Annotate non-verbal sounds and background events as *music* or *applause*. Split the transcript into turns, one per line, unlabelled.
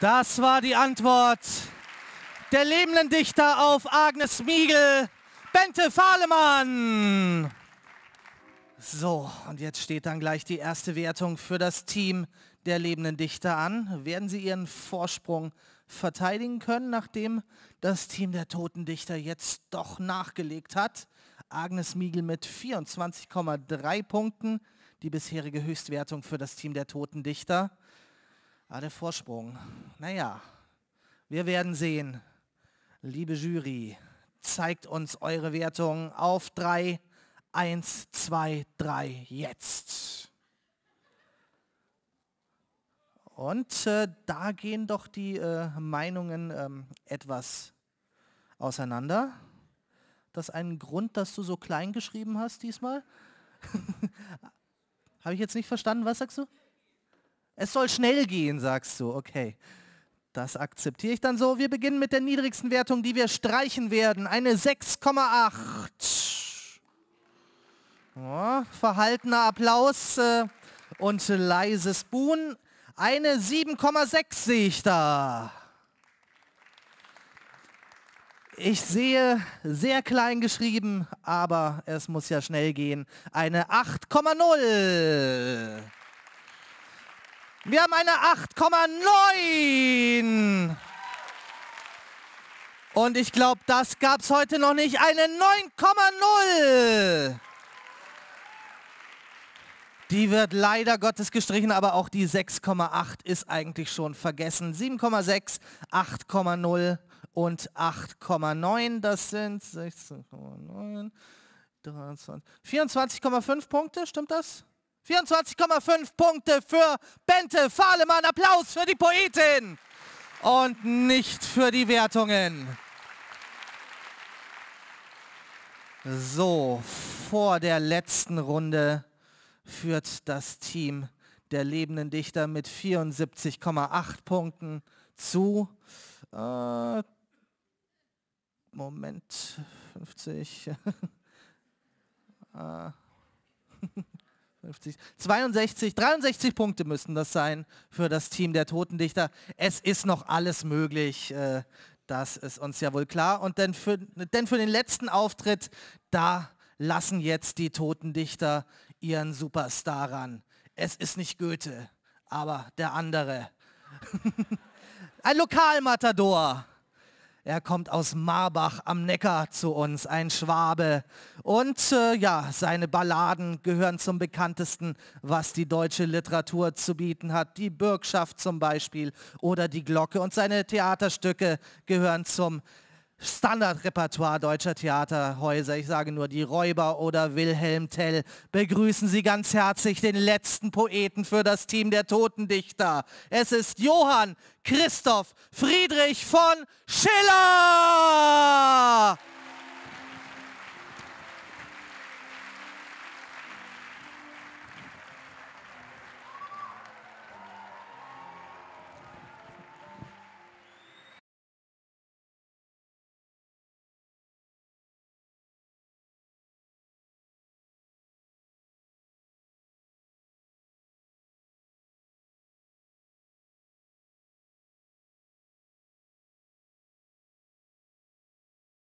Das war die Antwort der lebenden Dichter auf Agnes Miegel, Bente Fahlemann. So, und jetzt steht dann gleich die erste Wertung für das Team der lebenden Dichter an. Werden sie ihren Vorsprung verteidigen können, nachdem das Team der toten Dichter jetzt doch nachgelegt hat? Agnes Miegel mit 24,3 Punkten, die bisherige Höchstwertung für das Team der toten Dichter. Ah, der Vorsprung. Naja, wir werden sehen. Liebe Jury, zeigt uns eure Wertung auf 3, 1, 2, 3, jetzt. Und äh, da gehen doch die äh, Meinungen ähm, etwas auseinander. Das ist ein Grund, dass du so klein geschrieben hast diesmal. *laughs* Habe ich jetzt nicht verstanden, was sagst du? Es soll schnell gehen, sagst du. Okay, das akzeptiere ich dann so. Wir beginnen mit der niedrigsten Wertung, die wir streichen werden. Eine 6,8. Oh, verhaltener Applaus äh, und leises Buhn. Eine 7,6 sehe ich da. Ich sehe sehr klein geschrieben, aber es muss ja schnell gehen. Eine 8,0. Wir haben eine 8,9. Und ich glaube, das gab es heute noch nicht. Eine 9,0. Die wird leider Gottes gestrichen, aber auch die 6,8 ist eigentlich schon vergessen. 7,6, 8,0 und 8,9, das sind 16,9, 24,5 Punkte, stimmt das? 24,5 Punkte für Bente Fahlemann. Applaus für die Poetin und nicht für die Wertungen. So, vor der letzten Runde führt das Team der lebenden Dichter mit 74,8 Punkten zu. Äh, Moment, 50. äh. *laughs* Ah. 50, 62, 63 Punkte müssten das sein für das Team der Totendichter. Es ist noch alles möglich. Äh, das ist uns ja wohl klar. Und denn für, denn für den letzten Auftritt, da lassen jetzt die Totendichter ihren Superstar ran. Es ist nicht Goethe, aber der andere. *laughs* Ein Lokalmatador. Er kommt aus Marbach am Neckar zu uns, ein Schwabe. Und äh, ja, seine Balladen gehören zum bekanntesten, was die deutsche Literatur zu bieten hat. Die Bürgschaft zum Beispiel oder die Glocke. Und seine Theaterstücke gehören zum Standardrepertoire deutscher Theaterhäuser, ich sage nur die Räuber oder Wilhelm Tell, begrüßen Sie ganz herzlich den letzten Poeten für das Team der Totendichter. Es ist Johann Christoph Friedrich von Schiller!